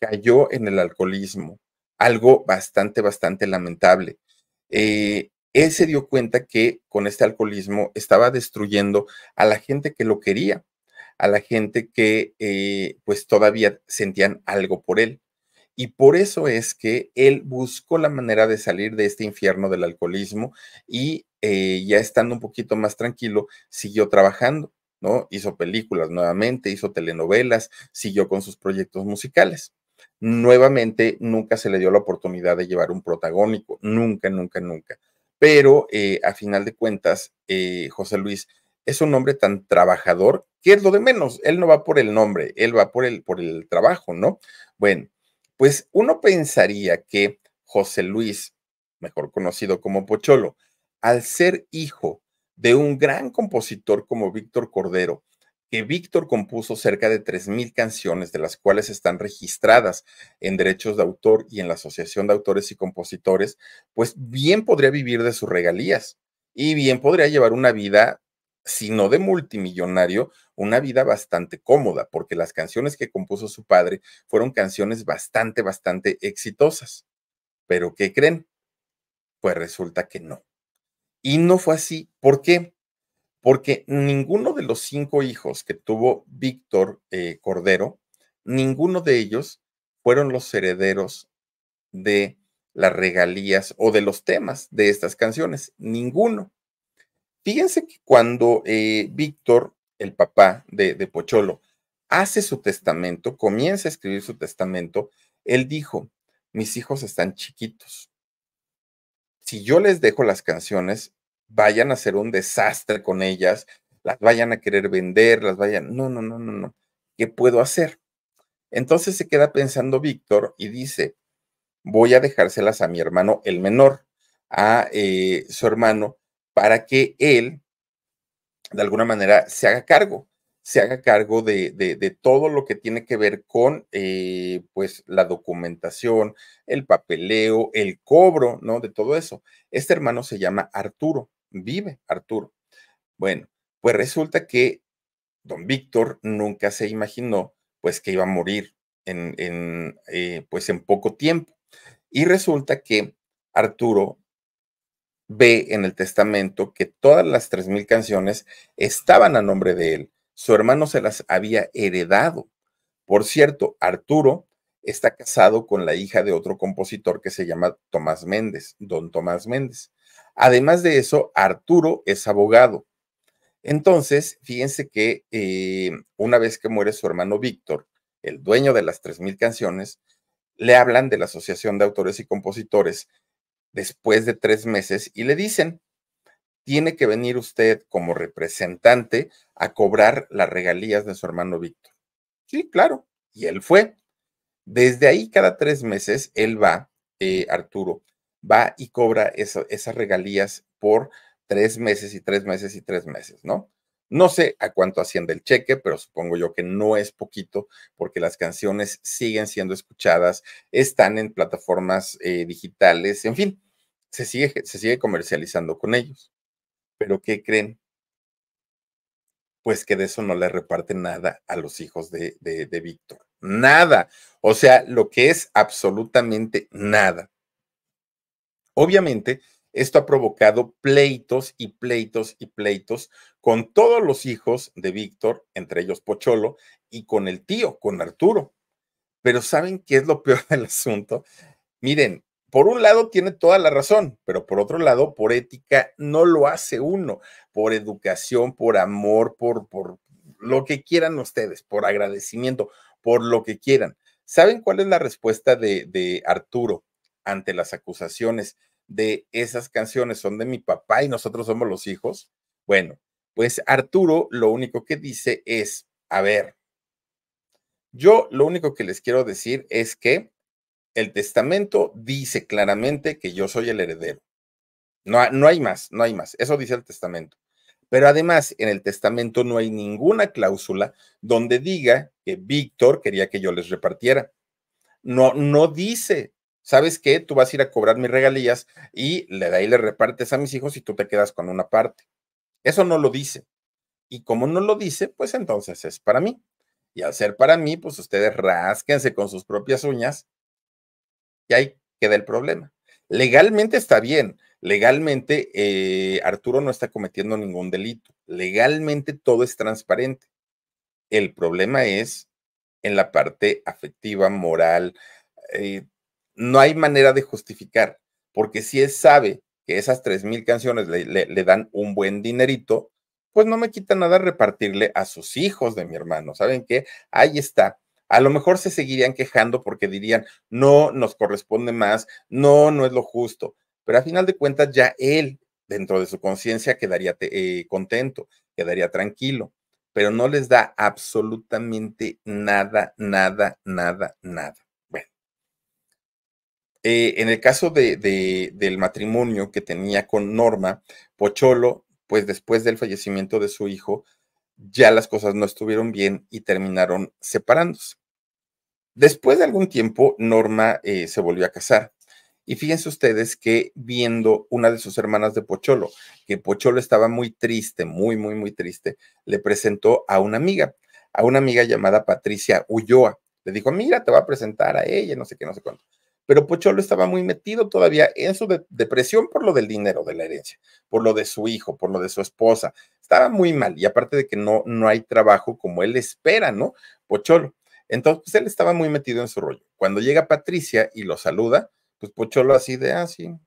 Speaker 1: cayó en el alcoholismo, algo bastante, bastante lamentable. Eh, él se dio cuenta que con este alcoholismo estaba destruyendo a la gente que lo quería, a la gente que eh, pues todavía sentían algo por él. Y por eso es que él buscó la manera de salir de este infierno del alcoholismo y eh, ya estando un poquito más tranquilo, siguió trabajando, ¿no? Hizo películas nuevamente, hizo telenovelas, siguió con sus proyectos musicales. Nuevamente, nunca se le dio la oportunidad de llevar un protagónico, nunca, nunca, nunca. Pero eh, a final de cuentas, eh, José Luis es un hombre tan trabajador que es lo de menos. Él no va por el nombre, él va por el, por el trabajo, ¿no? Bueno, pues uno pensaría que José Luis, mejor conocido como Pocholo, al ser hijo de un gran compositor como Víctor Cordero, que Víctor compuso cerca de 3.000 canciones, de las cuales están registradas en derechos de autor y en la Asociación de Autores y Compositores, pues bien podría vivir de sus regalías y bien podría llevar una vida sino de multimillonario, una vida bastante cómoda, porque las canciones que compuso su padre fueron canciones bastante, bastante exitosas. Pero ¿qué creen? Pues resulta que no. Y no fue así. ¿Por qué? Porque ninguno de los cinco hijos que tuvo Víctor eh, Cordero, ninguno de ellos fueron los herederos de las regalías o de los temas de estas canciones. Ninguno. Fíjense que cuando eh, Víctor, el papá de, Pocholo, hace su testamento, comienza a escribir su testamento, él dijo, mis hijos están chiquitos. Si yo les dejo las canciones, vayan a hacer un desastre con ellas, las vayan a querer vender, las vayan, no, no, no, no, no. ¿Qué puedo hacer? Entonces se queda pensando Víctor y dice, voy a dejárselas a mi hermano, el menor, a eh, su hermano, para que él, de alguna manera, se haga cargo, se haga cargo de, de, todo lo que tiene que ver con, eh, pues, la documentación, el papeleo, el cobro, ¿no? De todo eso. Este hermano se llama Arturo, vive Arturo. Bueno, pues resulta que don Víctor nunca se imaginó, pues, que iba a morir en, eh, pues, en poco tiempo. Y resulta que Arturo ve en el testamento que todas las tres mil canciones estaban a nombre de él. Su hermano se las había heredado. Por cierto, Arturo está casado con la hija de otro compositor que se llama Tomás Méndez, don Tomás Méndez. Además de eso, Arturo es abogado. Entonces, fíjense que eh, una vez que muere su hermano Víctor, el dueño de las tres mil canciones, le hablan de la Asociación de Autores y Compositores después de tres meses y le dicen, tiene que venir usted como representante a cobrar las regalías de su hermano Víctor. Sí, claro. Y él fue. Desde ahí, cada tres meses, él va, eh, Arturo, va y cobra esas regalías por tres meses y tres meses y tres meses, ¿no? No sé a cuánto asciende el cheque, pero supongo yo que no es poquito porque las canciones siguen siendo escuchadas, están en plataformas eh, digitales, en fin, se sigue, se sigue comercializando con ellos. Pero ¿qué creen? Pues que de eso no le reparte nada a los hijos de Víctor. Nada. O sea, lo que es absolutamente nada. Obviamente, esto ha provocado pleitos y pleitos y pleitos con todos los hijos de Víctor, entre ellos Pocholo, y con el tío, con Arturo. Pero ¿saben qué es lo peor del asunto? Miren, por un lado tiene toda la razón, pero por otro lado, por ética no lo hace uno, por educación, por amor, por, por lo que quieran ustedes, por agradecimiento, por lo que quieran. ¿Saben cuál es la respuesta de Arturo ante las acusaciones de esas canciones son de mi papá y nosotros somos los hijos. Bueno, pues Arturo lo único que dice es, a ver, yo lo único que les quiero decir es que el testamento dice claramente que yo soy el heredero. No, no hay más, no hay más. Eso dice el testamento. Pero además, en el testamento no hay ninguna cláusula donde diga que Víctor quería que yo les repartiera. No, no dice, ¿sabes qué? Tú vas a ir a cobrar mis regalías y de y le repartes a mis hijos y tú te quedas con una parte. Eso no lo dice. Y como no lo dice, pues entonces es para mí. Y al ser para mí, pues ustedes rásquense con sus propias uñas y ahí queda el problema. Legalmente está bien. Legalmente eh, Arturo no está cometiendo ningún delito. Legalmente todo es transparente. El problema es en la parte afectiva, moral, eh, no hay manera de justificar, porque si él sabe que esas tres mil canciones le, dan un buen dinerito, pues no me quita nada repartirle a sus hijos de mi hermano. ¿Saben qué? Ahí está. A lo mejor se seguirían quejando porque dirían, no nos corresponde más, no, no es lo justo. Pero a final de cuentas ya él, dentro de su conciencia, quedaría eh, contento, quedaría tranquilo. Pero no les da absolutamente nada, nada, nada, nada. Eh, en el caso de, del matrimonio que tenía con Norma, Pocholo, pues después del fallecimiento de su hijo, ya las cosas no estuvieron bien y terminaron separándose. Después de algún tiempo, Norma eh, se volvió a casar. Y fíjense ustedes que viendo una de sus hermanas de Pocholo, que Pocholo estaba muy triste, muy, muy, muy triste, le presentó a una amiga, a una amiga llamada Patricia Ulloa. Le dijo, mira, te va a presentar a ella, no sé qué, no sé cuánto pero Pocholo estaba muy metido todavía en su depresión por lo del dinero de la herencia, por lo de su hijo, por lo de su esposa. Estaba muy mal y aparte de que no, no hay trabajo como él espera, ¿no? Pocholo. Entonces, pues, él estaba muy metido en su rollo. Cuando llega Patricia y lo saluda, pues Pocholo así de, ah, sí, mm,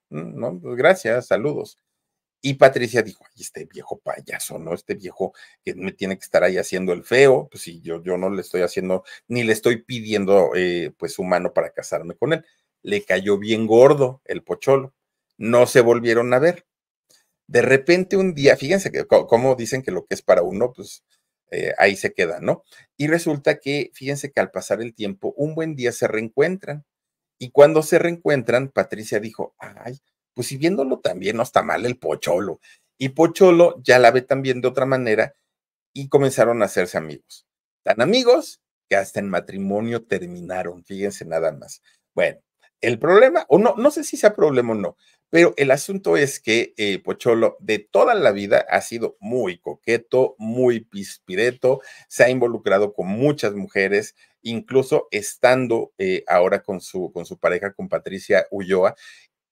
Speaker 1: no, pues gracias, saludos. Y Patricia dijo, este viejo payaso, ¿no? Este viejo que me tiene que estar ahí haciendo el feo, pues si yo, yo no le estoy haciendo, ni le estoy pidiendo, eh, pues, su mano para casarme con él le cayó bien gordo el pocholo. No se volvieron a ver. De repente un día, fíjense que, como dicen que lo que es para uno, pues eh, ahí se queda, ¿no? Y resulta que, fíjense que al pasar el tiempo, un buen día se reencuentran. Y cuando se reencuentran, Patricia dijo, ay, pues si viéndolo también no está mal el pocholo. Y Pocholo ya la ve también de otra manera y comenzaron a hacerse amigos. Tan amigos que hasta en matrimonio terminaron, fíjense nada más. Bueno, el problema, o no, no sé si sea problema o no, pero el asunto es que eh, Pocholo de toda la vida ha sido muy coqueto, muy pispireto, se ha involucrado con muchas mujeres, incluso estando eh, ahora con su, con su pareja, con Patricia Ulloa.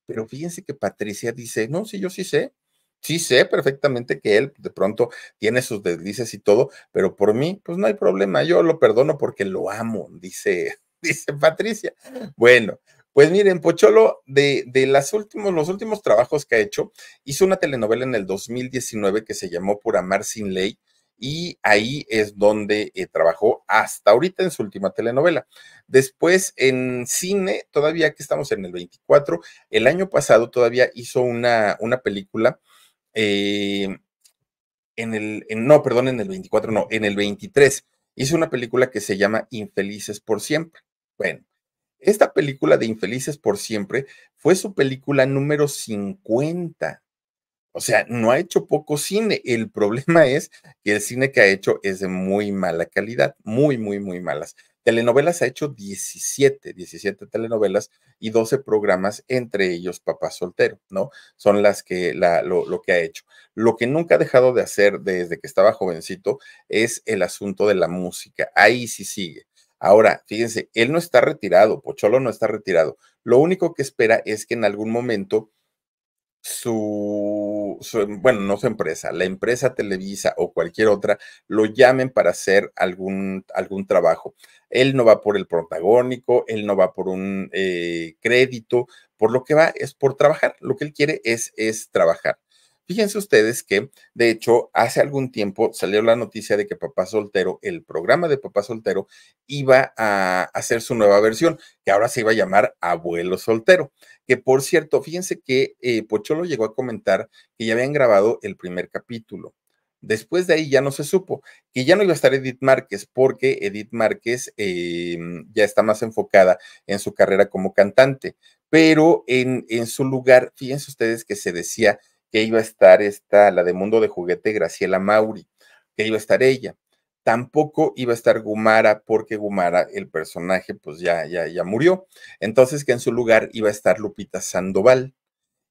Speaker 1: Pero fíjense que Patricia dice, no, sí, yo sí sé, sí sé perfectamente que él de pronto tiene sus deslices y todo, pero por mí, pues no hay problema, yo lo perdono porque lo amo, dice, dice Patricia. Bueno, pues miren, Pocholo, de, las últimos, los últimos trabajos que ha hecho, hizo una telenovela en el 2019 que se llamó Por Amar Sin Ley, y ahí es donde eh, trabajó hasta ahorita en su última telenovela. Después en cine, todavía que estamos en el 24, el año pasado todavía hizo una, una película. Eh, en el, no, perdón, en el 24, no, en el 23, hizo una película que se llama Infelices por siempre. Bueno, esta película de Infelices por Siempre fue su película número 50. O sea, no ha hecho poco cine. El problema es que el cine que ha hecho es de muy mala calidad, muy, muy, muy malas. Telenovelas ha hecho 17, 17 telenovelas y 12 programas, entre ellos Papá Soltero, ¿no? Son las que, la, lo, lo, que ha hecho. Lo que nunca ha dejado de hacer desde que estaba jovencito es el asunto de la música. Ahí sí sigue. Ahora, fíjense, él no está retirado, Pocholo no está retirado. Lo único que espera es que en algún momento su, bueno, no su empresa, la empresa Televisa o cualquier otra, lo llamen para hacer algún, algún trabajo. Él no va por el protagónico, él no va por un eh, crédito, por lo que va es por trabajar. Lo que él quiere es, es trabajar. Fíjense ustedes que, de hecho, hace algún tiempo salió la noticia de que Papá Soltero, el programa de Papá Soltero, iba a hacer su nueva versión, que ahora se iba a llamar Abuelo Soltero. Que por cierto, fíjense que eh, Pocholo llegó a comentar que ya habían grabado el primer capítulo. Después de ahí ya no se supo que ya no iba a estar Edith Márquez porque Edith Márquez em, ya está más enfocada en su carrera como cantante, pero en, en su lugar, fíjense ustedes que se decía que iba a estar esta, la de Mundo de Juguete, Graciela Mauri, que iba a estar ella. Tampoco iba a estar Gumara porque Gumara, el personaje, pues ya, ya, ya murió. Entonces que en su lugar iba a estar Lupita Sandoval.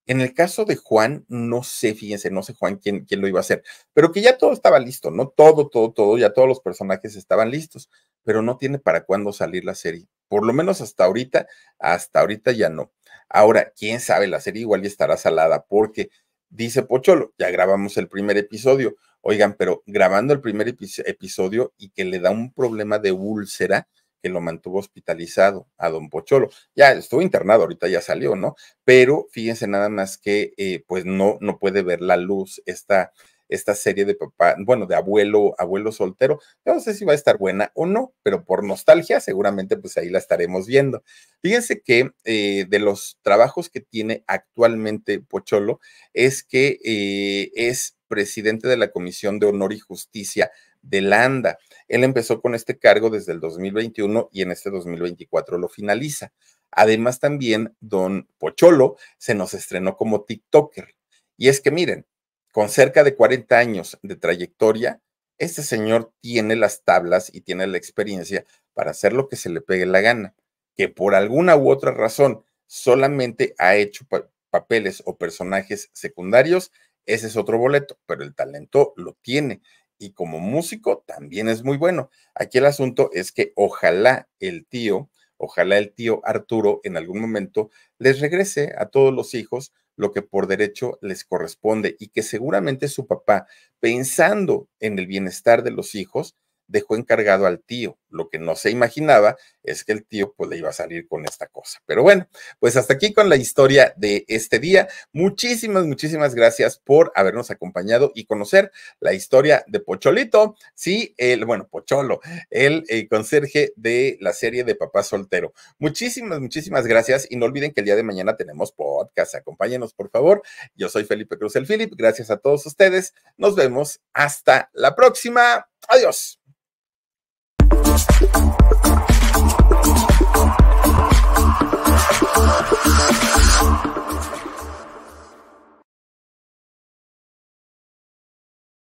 Speaker 1: En el caso de Juan, no sé, fíjense, no sé Juan quién, quién lo iba a hacer, pero que ya todo estaba listo, ¿no? Todo, todo, todo, ya todos los personajes estaban listos, pero no tiene para cuándo salir la serie. Por lo menos hasta ahorita, hasta ahorita ya no. Ahora, quién sabe, la serie igual ya estará salada, porque Dice Pocholo, ya grabamos el primer episodio. Oigan, pero grabando el primer episodio y que le da un problema de úlcera que lo mantuvo hospitalizado a don Pocholo. Ya estuvo internado, ahorita ya salió, ¿no? Pero fíjense nada más que eh, pues no, no puede ver la luz esta esta serie de papá, bueno, de abuelo, abuelo soltero. No sé si va a estar buena o no, pero por nostalgia seguramente pues ahí la estaremos viendo. Fíjense que eh, de los trabajos que tiene actualmente Pocholo es que eh, es presidente de la Comisión de Honor y Justicia de Landa Él empezó con este cargo desde el 2021 y en este 2024 lo finaliza. Además, también don Pocholo se nos estrenó como TikToker. Y es que miren, con cerca de 40 años de trayectoria, este señor tiene las tablas y tiene la experiencia para hacer lo que se le pegue la gana, que por alguna u otra razón solamente ha hecho papeles o personajes secundarios, ese es otro boleto, pero el talento lo tiene y como músico también es muy bueno. Aquí el asunto es que ojalá el tío, ojalá el tío Arturo en algún momento les regrese a todos los hijos lo que por derecho les corresponde y que seguramente su papá, pensando en el bienestar de los hijos, dejó encargado al tío lo que no se imaginaba es que el tío pues le iba a salir con esta cosa. Pero bueno, pues hasta aquí con la historia de este día. Muchísimas, muchísimas gracias por habernos acompañado y conocer la historia de Pocholito, sí, el, bueno, Pocholo, el, eh, conserje de la serie de Papá Soltero. Muchísimas, muchísimas gracias y no olviden que el día de mañana tenemos podcast. Acompáñenos, por favor. Yo soy Felipe Cruz el Philip. Gracias a todos ustedes. Nos vemos hasta la próxima. Adiós. Thank you.